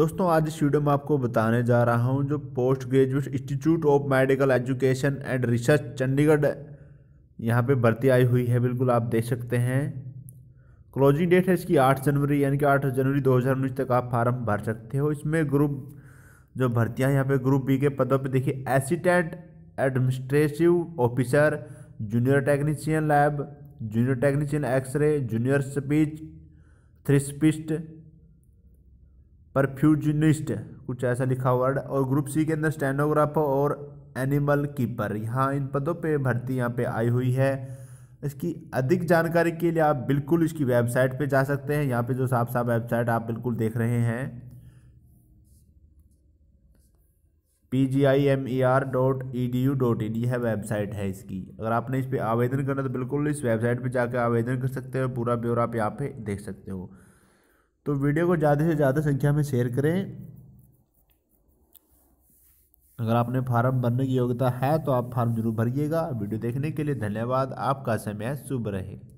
दोस्तों आज इस वीडियो में आपको बताने जा रहा हूं जो post graduate institute of medical education and research Chandigarh यहां पे भर्ती आई हुई है बिल्कुल आप देख सकते हैं क्लोजिंग डेट है इसकी आठ जनवरी यानी कि आठ जनवरी दो तक आप फार्म भर सकते हो इसमें ग्रुप जो भर्तियाँ यहाँ पर ग्रुप बी के पदों पर देखिए assistant administrative officer junior technician lab junior technician x ray junior speech therapist perfusionist कुछ ऐसा लिखा वर्ड और ग्रुप सी के अंदर स्टेनोग्राफर और एनिमल कीपर यहाँ इन पदों पे भर्ती यहाँ पे आई हुई है इसकी अधिक जानकारी के लिए आप बिल्कुल इसकी वेबसाइट पे जा सकते हैं यहाँ पे जो साफ साफ वेबसाइट आप बिल्कुल देख रहे हैं P G I M E R dot E D U dot in यह वेबसाइट है इसकी अगर आपने इस पर आवेदन करना तो बिल्कुल इस वेबसाइट पर जाकर आवेदन कर सकते हो पूरा ब्यौरा आप यहाँ पे देख सकते हो तो वीडियो को ज़्यादा से ज़्यादा संख्या में शेयर करें अगर आपने फार्म भरने की योग्यता है तो आप फार्म जरूर भरिएगा वीडियो देखने के लिए धन्यवाद आपका समय शुभ रहे